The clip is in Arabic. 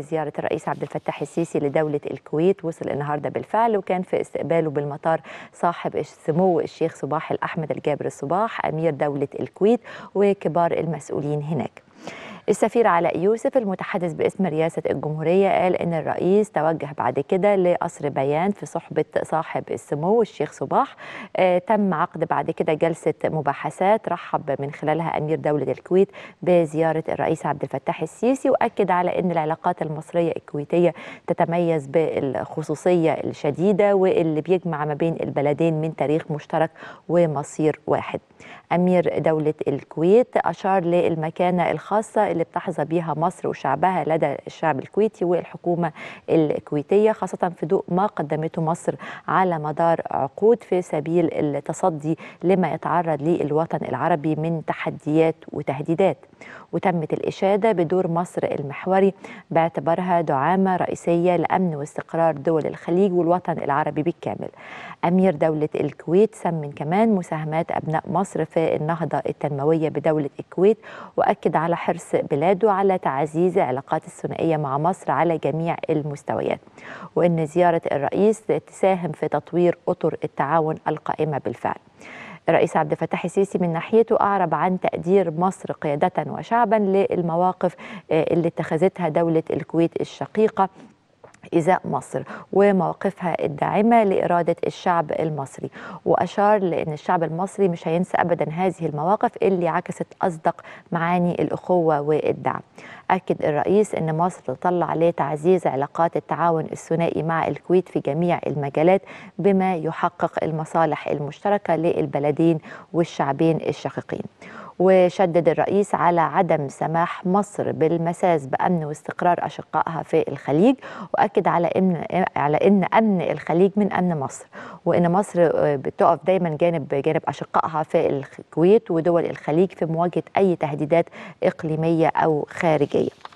زيارة الرئيس عبد الفتاح السيسي لدولة الكويت وصل النهاردة بالفعل وكان في استقباله بالمطار صاحب سمو الشيخ صباح الأحمد الجابر الصباح أمير دولة الكويت وكبار المسؤولين هناك السفير علاء يوسف المتحدث باسم رئاسة الجمهورية قال إن الرئيس توجه بعد كده لقصر بيان في صحبة صاحب السمو الشيخ صباح آه، تم عقد بعد كده جلسة مباحثات رحب من خلالها أمير دولة الكويت بزيارة الرئيس عبد الفتاح السيسي وأكد على أن العلاقات المصرية الكويتية تتميز بالخصوصية الشديدة واللي بيجمع ما بين البلدين من تاريخ مشترك ومصير واحد أمير دولة الكويت أشار للمكانة الخاصة اللي بتحظى بيها مصر وشعبها لدى الشعب الكويتي والحكومة الكويتية خاصة في ضوء ما قدمته مصر على مدار عقود في سبيل التصدي لما يتعرض ليه الوطن العربي من تحديات وتهديدات وتمت الإشادة بدور مصر المحوري باعتبارها دعامة رئيسية لأمن واستقرار دول الخليج والوطن العربي بالكامل أمير دولة الكويت سمن كمان مساهمات أبناء مصر في النهضة التنموية بدولة الكويت وأكد على حرص بلاده على تعزيز العلاقات الثنائية مع مصر على جميع المستويات وأن زيارة الرئيس تساهم في تطوير أطر التعاون القائمة بالفعل الرئيس عبد الفتاح السيسي من ناحيته أعرب عن تقدير مصر قيادة وشعبا للمواقف آه، اللي اتخذتها دولة الكويت الشقيقة إزاء مصر ومواقفها الداعمة لإرادة الشعب المصري وأشار لأن الشعب المصري مش هينسى أبدا هذه المواقف اللي عكست أصدق معاني الأخوة والدعم أكد الرئيس أن مصر تطلع لتعزيز علاقات التعاون الثنائي مع الكويت في جميع المجالات بما يحقق المصالح المشتركة للبلدين والشعبين الشقيقين وشدد الرئيس على عدم سماح مصر بالمساس بأمن واستقرار أشقائها في الخليج وأكد على إن على إن أمن الخليج من أمن مصر وإن مصر آه، بتقف دايما جانب جانب أشقائها في الكويت ودول الخليج في مواجهة أي تهديدات إقليمية أو خارجية